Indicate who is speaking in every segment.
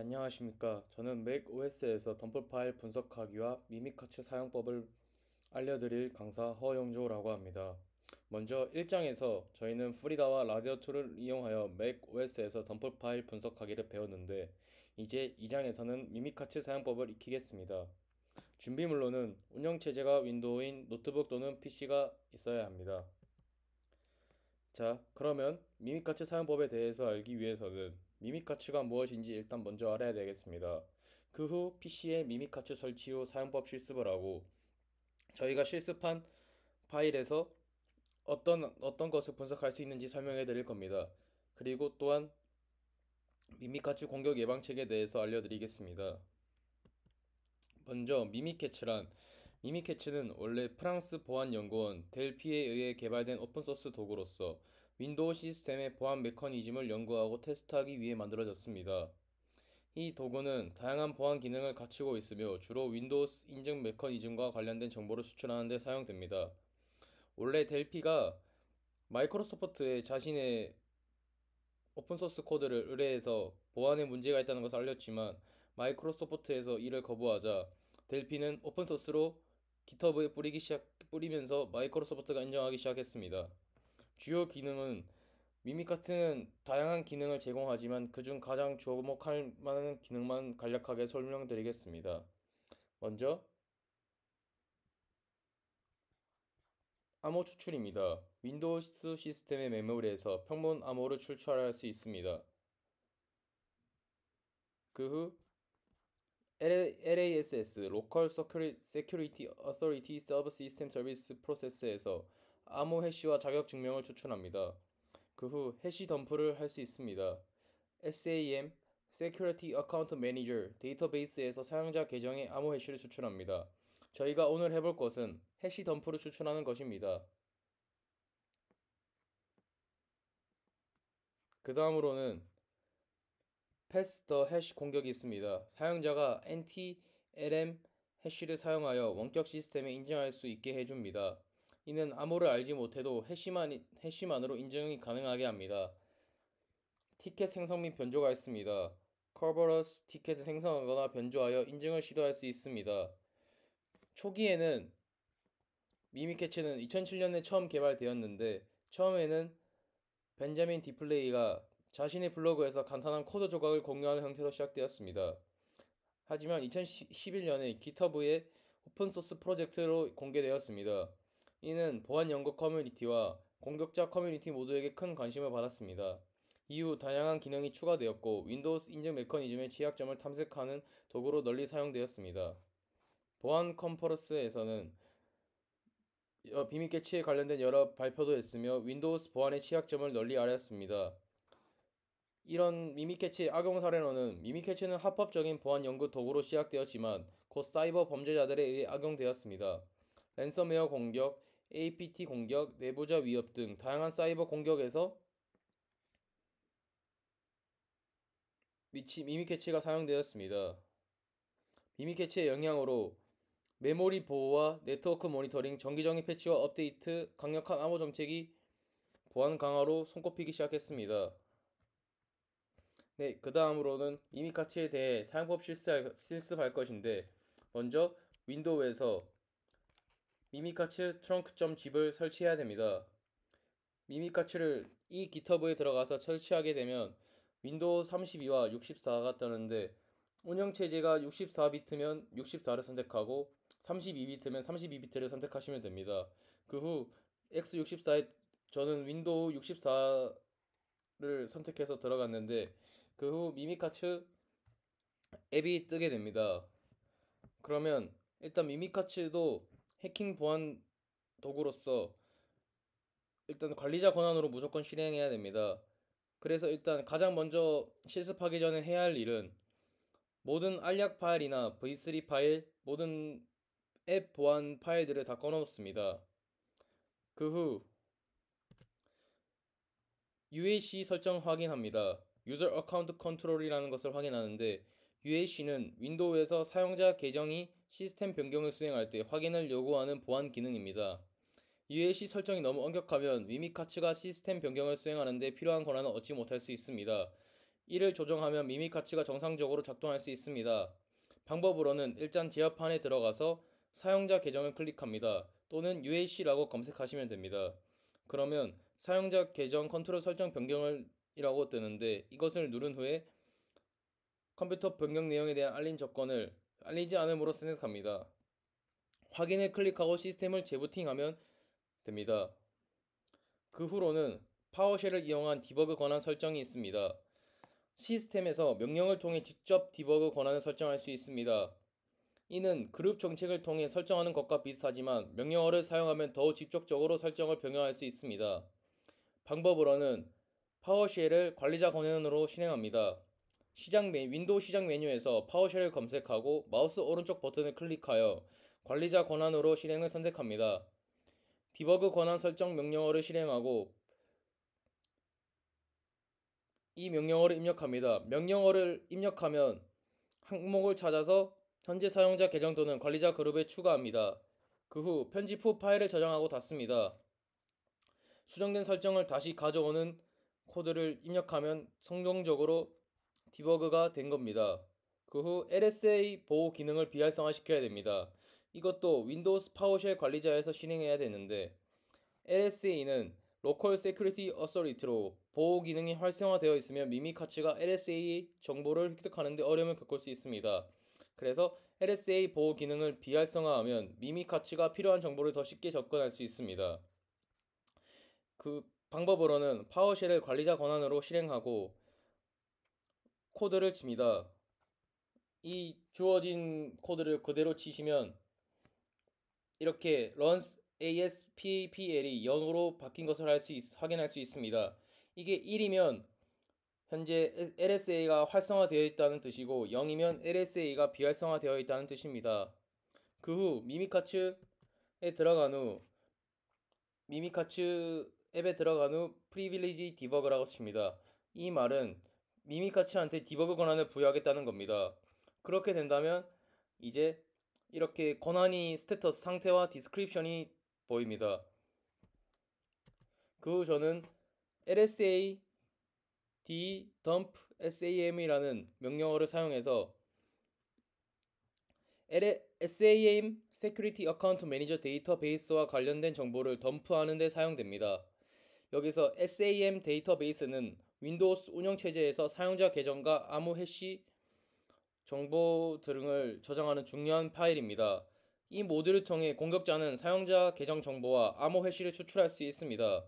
Speaker 1: 안녕하십니까. 저는 m a c o s 에서덤프 파일 분석하기와 미미카츠 사용법을 알려드릴 강사 허영조라고 합니다. 먼저 1장에서 저희는 프리다와 라디오2를 이용하여 m a c o s 에서덤프 파일 분석하기를 배웠는데 이제 2장에서는 미미카츠 사용법을 익히겠습니다. 준비물로는 운영체제가 윈도우인 노트북 또는 PC가 있어야 합니다. 자, 그러면 미미카츠 사용법에 대해서 알기 위해서는 미믹 카츠가 무엇인지 일단 먼저 알아야 되겠습니다. 그 후 PC에 미믹 카츠 설치 후 사용법 실습을 하고 저희가 실습한 파일에서 어떤 어떤 것을 분석할 수 있는지 설명해 드릴 겁니다. 그리고 또한 미미카츠 공격 예방책에 대해서 알려드리겠습니다. 먼저 미미캐츠란 미미캐츠는 원래 프랑스 보안연구원 델피에 의해 개발된 오픈소스 도구로서 윈도우 시스템의 보안 메커니즘을 연구하고 테스트하기 위해 만들어졌습니다. 이 도구는 다양한 보안 기능을 갖추고 있으며 주로 윈도우 인증 메커니즘과 관련된 정보를 추출하는데 사용됩니다. 원래 델피가 마이크로소프트에 자신의 오픈소스 코드를 의뢰해서 보안에 문제가 있다는 것을 알렸지만 마이크로소프트에서 이를 거부하자 델피는 오픈소스로 깃허브에 뿌리기 시작, 뿌리면서 마이크로소프트가 인정하기 시작했습니다. 주요 기능은 미미카트는 다양한 기능을 제공하지만 그중 가장 주목할 만한 기능만 간략하게 설명드리겠습니다. 먼저 암호 추출입니다. 윈도우스 시스템의 메모리에서 평범 암호를 추출할 수 있습니다. 그 후 LASS (Local Security Authority Sub-System Service Process)에서 암호 해시와 자격 증명을 추천합니다. 그 후 해시 덤프를 할 수 있습니다. SAM Security Account Manager 데이터베이스에서 사용자 계정의 암호 해시를 추천합니다. 저희가 오늘 해볼 것은 해시 덤프를 추천하는 것입니다. 그 다음으로는 패스 더 해시 공격이 있습니다. 사용자가 NTLM 해시를 사용하여 원격 시스템에 인증할 수 있게 해줍니다. 이는 암호를 알지 못해도 해시만, 해시만으로 인증이 가능하게 합니다. 티켓 생성 및 변조가 있습니다. 커버러스 티켓을 생성하거나 변조하여 인증을 시도할 수 있습니다. 초기에는 미미캐치는 2007년에 처음 개발되었는데 처음에는 벤자민 디플레이가 자신의 블로그에서 간단한 코드 조각을 공유하는 형태로 시작되었습니다. 하지만 2011년에 기터브의 오픈소스 프로젝트로 공개되었습니다. 이는 보안 연구 커뮤니티와 공격자 커뮤니티 모두에게 큰 관심을 받았습니다. 이후 다양한 기능이 추가되었고 윈도우스 인증 메커니즘의 취약점을 탐색하는 도구로 널리 사용되었습니다. 보안 컨퍼런스에서는 비밀 캐치에 관련된 여러 발표도 했으며 윈도우스 보안의 취약점을 널리 알렸습니다. 이런 미미캐치 악용 사례로는 미미캐치는 합법적인 보안 연구 도구로 시작되었지만 곧 사이버 범죄자들에 의해 악용되었습니다. 랜섬웨어 공격, APT 공격, 내부자 위협 등 다양한 사이버 공격에서 미치 미미 캐치가 사용되었습니다. 미미 캐치의 영향으로 메모리 보호와 네트워크 모니터링, 정기적인 패치와 업데이트, 강력한 암호 정책이 보안 강화로 손꼽히기 시작했습니다. 네, 그 다음으로는 미미 캐치에 대해 사용법 실습할, 실습할 것인데 먼저 윈도우에서 미미카츠 트렁크 점 집을 설치해야 됩니다. 미미카츠를 이 기터브에 들어가서 설치하게 되면 윈도우 32와 64가 뜨는데 운영체제가 64비트면 64를 선택하고 32비트면 32비트를 선택하시면 됩니다. 그 후 x64에 저는 윈도우 64를 선택해서 들어갔는데 그 후 미미카츠 앱이 뜨게 됩니다. 그러면 일단 미미카츠도 해킹 보안 도구로서 일단 관리자 권한으로 무조건 실행해야 됩니다. 그래서 일단 가장 먼저 실습하기 전에 해야 할 일은 모든 알약 파일이나 V3 파일, 모든 앱 보안 파일들을 다 꺼놓습니다. 그 후 UAC 설정 확인합니다. User Account Control이라는 것을 확인하는데 UAC는 윈도우에서 사용자 계정이 시스템 변경을 수행할 때 확인을 요구하는 보안 기능입니다. u a c 설정이 너무 엄격하면 미미카츠가 시스템 변경을 수행하는데 필요한 권한을 얻지 못할 수 있습니다. 이를 조정하면 미미카츠가 정상적으로 작동할 수 있습니다. 방법으로는 일단 제어판에 들어가서 사용자 계정을 클릭합니다. 또는 UAC라고 검색하시면 됩니다. 그러면 사용자 계정 컨트롤 설정 변경을 이라고 뜨는데 이것을 누른 후에 컴퓨터 변경 내용에 대한 알림 조건을 알리지 않음으로 선택합니다. 확인을 클릭하고 시스템을 재부팅하면 됩니다. 그 후로는 파워쉘을 이용한 디버그 권한 설정이 있습니다. 시스템에서 명령을 통해 직접 디버그 권한을 설정할 수 있습니다. 이는 그룹 정책을 통해 설정하는 것과 비슷하지만 명령어를 사용하면 더욱 직접적으로 설정을 변경할 수 있습니다. 방법으로는 파워쉘을 관리자 권한으로 실행합니다. 시작 메 윈도우 시작 메뉴에서 파워쉘을 검색하고 마우스 오른쪽 버튼을 클릭하여 관리자 권한으로 실행을 선택합니다. 디버그 권한 설정 명령어를 실행하고 이 명령어를 입력합니다. 명령어를 입력하면 항목을 찾아서 현재 사용자 계정 또는 관리자 그룹에 추가합니다. 그 후 편집 후 파일을 저장하고 닫습니다. 수정된 설정을 다시 가져오는 코드를 입력하면 성공적으로 디버그가 된 겁니다. 그 후 LSA 보호 기능을 비활성화시켜야 됩니다. 이것도 윈도우스 파워쉘 관리자에서 실행해야 되는데 LSA는 Local Security a u t h o r i t y 로 보호 기능이 활성화되어 있으면 미미카츠가 LSA 정보를 획득하는데 어려움을 겪을 수 있습니다. 그래서 LSA 보호 기능을 비활성화하면 미미카츠가 필요한 정보를 더 쉽게 접근할 수 있습니다. 그 방법으로는 파워쉘을 관리자 권한으로 실행하고 코드를 칩니다. 이 주어진 코드를 그대로 치시면 이렇게 runs ASPAPL이 0으로 바뀐 것을 할수 확인할 수 있습니다. 이게 1이면 현재 LSA가 활성화되어 있다는 뜻이고 0이면 LSA가 비활성화되어 있다는 뜻입니다. 그 후 미미카츠에 들어간 후 미미카츠 앱에 들어간 후 프리빌리지 디버그라고 칩니다. 이 말은 미미카치한테 디버그 권한을 부여하겠다는 겁니다. 그렇게 된다면 이제 이렇게 권한이 스테터스 상태와 디스크립션이 보입니다. 그 후 저는 lsa d dump sam이라는 명령어를 사용해서 SAM Security Account Manager 데이터베이스와 관련된 정보를 덤프하는 데 사용됩니다. 여기서 SAM 데이터베이스는 윈도우스 운영체제에서 사용자 계정과 암호 해시 정보 등을 저장하는 중요한 파일입니다. 이 모드를 통해 공격자는 사용자 계정 정보와 암호 해시를 추출할 수 있습니다.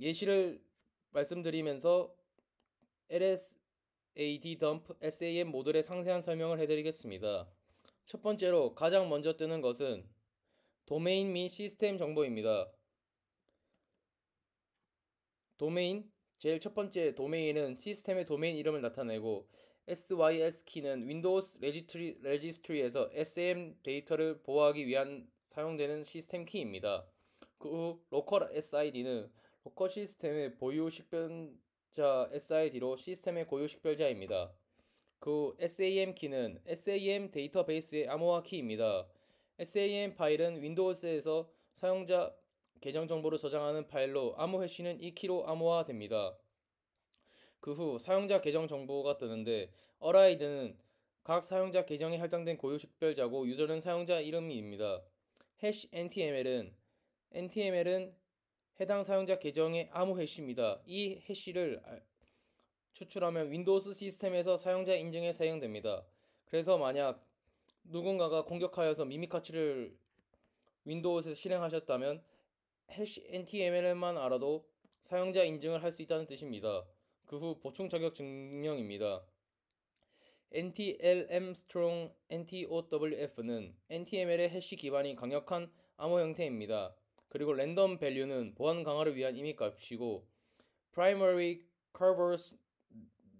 Speaker 1: 예시를 말씀드리면서 LSAD dump SAM 모듈의 상세한 설명을 해드리겠습니다. 첫 번째로 가장 먼저 뜨는 것은 도메인 및 시스템 정보입니다. 도메인 제일 첫 번째 도메인은 시스템의 도메인 이름을 나타내고 SYS 키는 Windows 윈도우스 레지 r e g i s t r y 에서 SM 데이터를 보호하기 위한 사용되는 시스템 키입니다. 그 후 로컬 SID는 로컬 시스템의 보유 식별자 SID로 시스템의 고유 식별자입니다. 그 SAM 키는 SAM 데이터베이스의 암호화 키입니다. SAM 파일은 윈도우스에서 사용자 계정 정보를 저장하는 파일로 암호 해시는 2 k g 암호화됩니다. 그 후 사용자 계정 정보가 뜨는데 어라이드는 각 사용자 계정에 할당된 고유 식별자고 유저는 사용자 이름입니다. 해시 NTML은 NTML은 해당 사용자 계정의 암호 해시입니다. 이 해시를 추출하면 윈도우스 시스템에서 사용자 인증에 사용됩니다. 그래서 만약 누군가가 공격하여서 미미카츠를윈도우스에 실행하셨다면 해시 NTML만 알아도 사용자 인증을 할 수 있다는 뜻입니다. 그 후 보충 자격 증명입니다. NTLM Strong NTOWF는 NTML의 해시 기반이 강력한 암호 형태입니다. 그리고 랜덤 밸류는 보안 강화를 위한 이미 값이고 Primary Carver's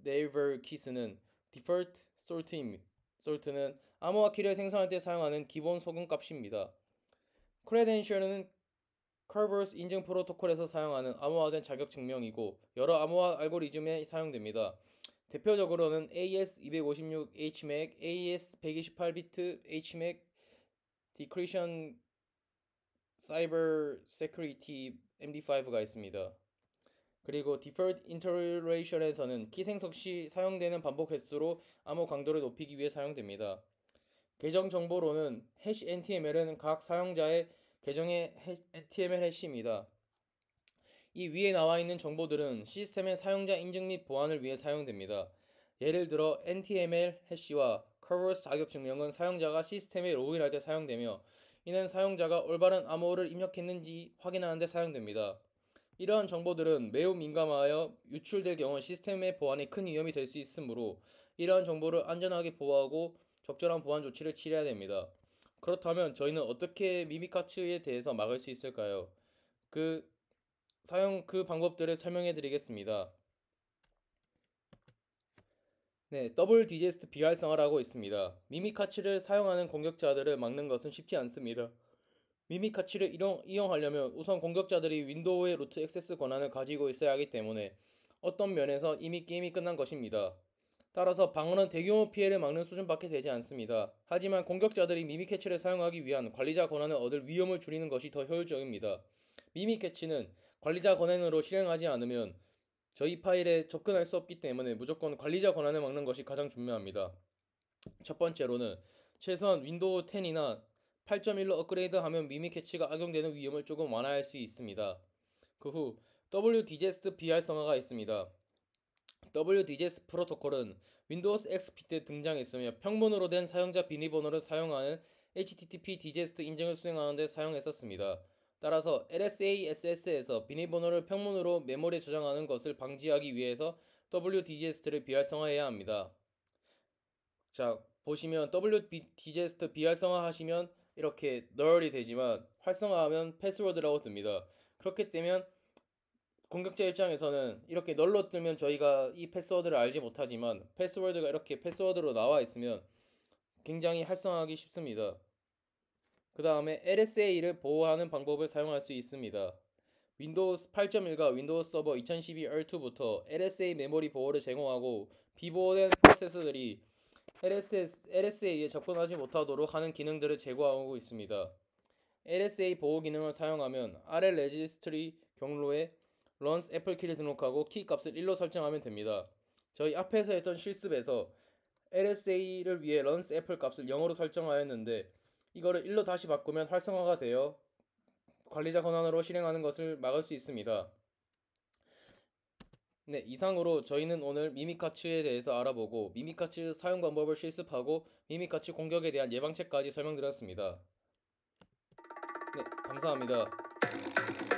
Speaker 1: Naver Keys는 Default Sort입니다. s 솔트는 암호와 키를 생성할 때 사용하는 기본 소금 값입니다. c r e e d n t i a l 은 Carver's 인증 프로토콜에서 사용하는 암호화된 자격 증명이고 여러 암호화 알고리즘에 사용됩니다. 대표적으로는 AES256 HMAC, AES128비트 HMAC, Decretion Cyber Security MD5가 있습니다. 그리고 Deferred Iteration에서는 l 키 생성 시 사용되는 반복 횟수로 암호 강도를 높이기 위해 사용됩니다. 계정 정보로는 해시 NTML은 각 사용자의 계정의 HTML 해시입니다. 이 위에 나와 있는 정보들은 시스템의 사용자 인증 및 보안을 위해 사용됩니다. 예를 들어 NTML 해시와 커버스 자격 증명은 사용자가 시스템에 로그인할 때 사용되며 이는 사용자가 올바른 암호를 입력했는지 확인하는 데 사용됩니다. 이러한 정보들은 매우 민감하여 유출될 경우 시스템의 보안에 큰 위험이 될 수 있으므로 이러한 정보를 안전하게 보호하고 적절한 보안 조치를 취해야 됩니다. 그렇다면 저희는 어떻게 미미카츠에 대해서 막을 수 있을까요? 그 사용 그 방법들을 설명해 드리겠습니다. 네, 더블 디제스트 비활성화라고 있습니다. 미미카츠를 사용하는 공격자들을 막는 것은 쉽지 않습니다. 미미카츠를 이용, 이용하려면 우선 공격자들이 윈도우의 루트 액세스 권한을 가지고 있어야 하기 때문에 어떤 면에서 이미 게임이 끝난 것입니다. 따라서 방어는 대규모 피해를 막는 수준밖에 되지 않습니다. 하지만 공격자들이 미미 캐치를 사용하기 위한 관리자 권한을 얻을 위험을 줄이는 것이 더 효율적입니다. 미미 캐치는 관리자 권한으로 실행하지 않으면 저희 파일에 접근할 수 없기 때문에 무조건 관리자 권한을 막는 것이 가장 중요합니다. 첫 번째로는 최소한 윈도우 10이나 8.1로 업그레이드하면 미미 캐치가 악용되는 위험을 조금 완화할 수 있습니다. 그 후 WDGEST 비활성화가 있습니다. WDJS 프로토콜은 Windows XP 때 등장했으며 평문으로 된 사용자 비밀번호를 사용하는 HTTP d 제 s 트 인증을 수행하는 데 사용했었습니다. 따라서 LSASS에서 비밀번호를 평문으로 메모리에 저장하는 것을 방지하기 위해서 WDJS를 비활성화해야 합니다. 자, 보시면 WDJS 비활성화 하시면 이렇게 널이 되지만 활성화하면 패스워드라고 뜹니다. 그렇게 되면 공격자 입장에서는 이렇게 널로 뜨면 저희가 이 패스워드를 알지 못하지만 패스워드가 이렇게 패스워드로 나와 있으면 굉장히 활성화하기 쉽습니다. 그 다음에 LSA를 보호하는 방법을 사용할 수 있습니다. 윈도우스 8.1과 윈도우스 서버 2012 R2부터 LSA 메모리 보호를 제공하고 비보호된 프로세서들이 LSS, LSA에 접근하지 못하도록 하는 기능들을 제공하고 있습니다. LSA 보호 기능을 사용하면 RL 레지스트리 경로에 runs 애플 키를 등록하고 키 값을 1로 설정하면 됩니다. 저희 앞에서 했던 실습에서 LSA를 위해 runs 애플 값을 0으로 설정하였는데 이거를 1로 다시 바꾸면 활성화가 되어 관리자 권한으로 실행하는 것을 막을 수 있습니다. 네, 이상으로 저희는 오늘 미미카츠에 대해서 알아보고 미미카츠 사용 방법을 실습하고 미미카츠 공격에 대한 예방책까지 설명드렸습니다. 네, 감사합니다.